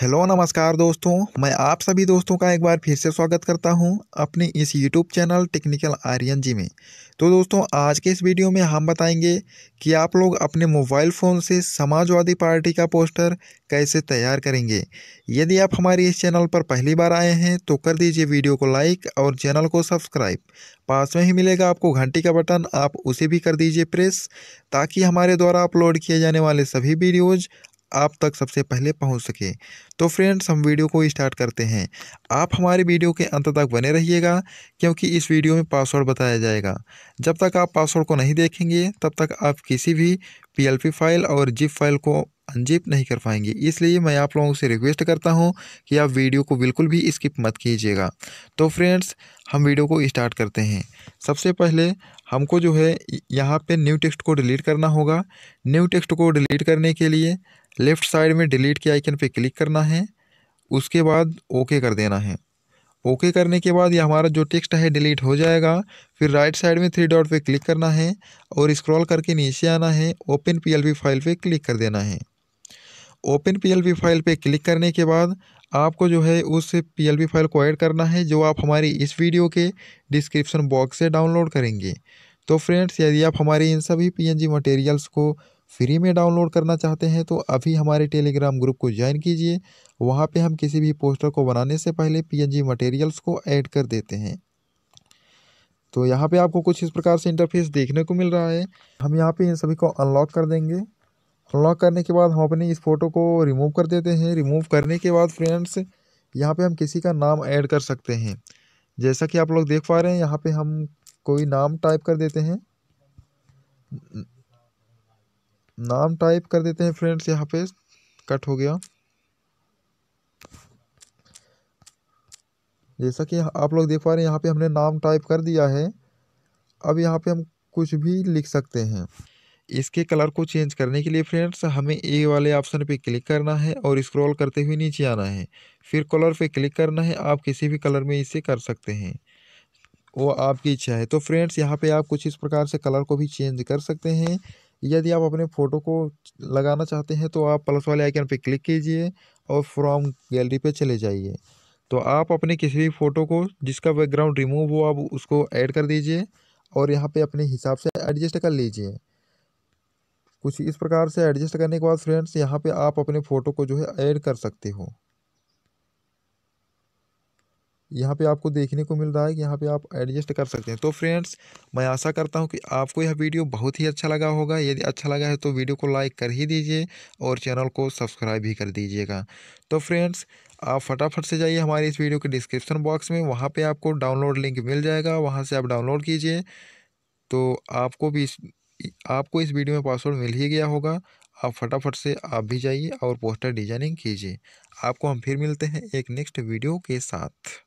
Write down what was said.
hello नमस्कार दोस्तों मैं आप सभी दोस्तों का एक बार फिर से स्वागत करता हूं अपने इस YouTube channel technical Aryan ji में तो दोस्तों आज के इस वीडियो में हम बताएंगे कि आप लोग अपने मोबाइल फ़ोन से समाजवादी पार्टी का पोस्टर कैसे तैयार करेंगे यदि आप हमारे इस चैनल पर पहली बार आए हैं तो कर दीजिए वीडियो को लाइक और चैनल को सब्सक्राइब पास में ही मिलेगा आपको घंटी का बटन आप उसे भी कर दीजिए प्रेस ताकि हमारे द्वारा अपलोड किए जाने वाले सभी वीडियोज़ आप तक सबसे पहले पहुंच सके तो फ्रेंड्स हम वीडियो को स्टार्ट करते हैं आप हमारे वीडियो के अंत तक बने रहिएगा क्योंकि इस वीडियो में पासवर्ड बताया जाएगा जब तक आप पासवर्ड को नहीं देखेंगे तब तक आप किसी भी पी फाइल और जिप फाइल को अनजिप नहीं कर पाएंगे इसलिए मैं आप लोगों से रिक्वेस्ट करता हूँ कि आप वीडियो को बिल्कुल भी स्किप मत कीजिएगा तो फ्रेंड्स हम वीडियो को स्टार्ट करते हैं सबसे पहले हमको जो है यहाँ पे न्यू टेक्स्ट को डिलीट करना होगा न्यू टेक्स्ट को डिलीट करने के लिए लेफ़्ट साइड में डिलीट के आइकन पे क्लिक करना है उसके बाद ओके कर देना है ओके करने के बाद ये हमारा जो टेक्स्ट है डिलीट हो जाएगा फिर राइट साइड में थ्री डॉट पे क्लिक करना है और स्क्रॉल करके नीचे आना है ओपन पीएलबी फाइल पे क्लिक कर देना है ओपन पीएलबी फाइल पे क्लिक करने के बाद आपको जो है उस पीएलबी फाइल को ऐड करना है जो आप हमारी इस वीडियो के डिस्क्रिप्शन बॉक्स से डाउनलोड करेंगे तो फ्रेंड्स यदि आप हमारे इन सभी पीएनजी मटेरियल्स को फ्री में डाउनलोड करना चाहते हैं तो अभी हमारे टेलीग्राम ग्रुप को ज्वाइन कीजिए वहाँ पे हम किसी भी पोस्टर को बनाने से पहले पी मटेरियल्स को ऐड कर देते हैं तो यहाँ पे आपको कुछ इस प्रकार से इंटरफेस देखने को मिल रहा है हम यहाँ पे इन सभी को अनलॉक कर देंगे अनलॉक करने के बाद हम अपनी इस फ़ोटो को रिमूव कर देते हैं रिमूव करने के बाद फ्रेंड्स यहाँ पे हम किसी का नाम ऐड कर सकते हैं जैसा कि आप लोग देख पा रहे हैं यहाँ पे हम कोई नाम टाइप कर देते हैं नाम टाइप कर देते हैं फ्रेंड्स यहाँ पे कट हो गया जैसा कि आप लोग देख पा रहे हैं यहाँ पे हमने नाम टाइप कर दिया है अब यहाँ पे हम कुछ भी लिख सकते हैं इसके कलर को चेंज करने के लिए फ्रेंड्स हमें ए वाले ऑप्शन पे क्लिक करना है और स्क्रॉल करते हुए नीचे आना है फिर कलर पे क्लिक करना है आप किसी भी कलर में इसे कर सकते हैं वो आपकी इच्छा है तो फ्रेंड्स यहाँ पे आप कुछ इस प्रकार से कलर को भी चेंज कर सकते हैं यदि आप अपने फ़ोटो को लगाना चाहते हैं तो आप प्लस वाले आइकन पर क्लिक कीजिए और फ्रॉम गैलरी पर चले जाइए तो आप अपने किसी भी फ़ोटो को जिसका बैकग्राउंड रिमूव हो आप उसको ऐड कर दीजिए और यहाँ पे अपने हिसाब से एडजस्ट कर लीजिए कुछ इस प्रकार से एडजस्ट करने के बाद फ्रेंड्स यहाँ पे आप अपने फ़ोटो को जो है ऐड कर सकते हो यहाँ पे आपको देखने को मिल रहा है कि यहाँ पे आप एडजस्ट कर सकते हैं तो फ्रेंड्स मैं आशा करता हूँ कि आपको यह वीडियो बहुत ही अच्छा लगा होगा यदि अच्छा लगा है तो वीडियो को लाइक कर ही दीजिए और चैनल को सब्सक्राइब भी कर दीजिएगा तो फ्रेंड्स आप फटाफट से जाइए हमारे इस वीडियो के डिस्क्रिप्शन बॉक्स में वहाँ पर आपको डाउनलोड लिंक मिल जाएगा वहाँ से आप डाउनलोड कीजिए तो आपको भी इस आपको इस वीडियो में पासवर्ड मिल ही गया होगा आप फटाफट से आप भी जाइए और पोस्टर डिजाइनिंग कीजिए आपको हम फिर मिलते हैं एक नेक्स्ट वीडियो के साथ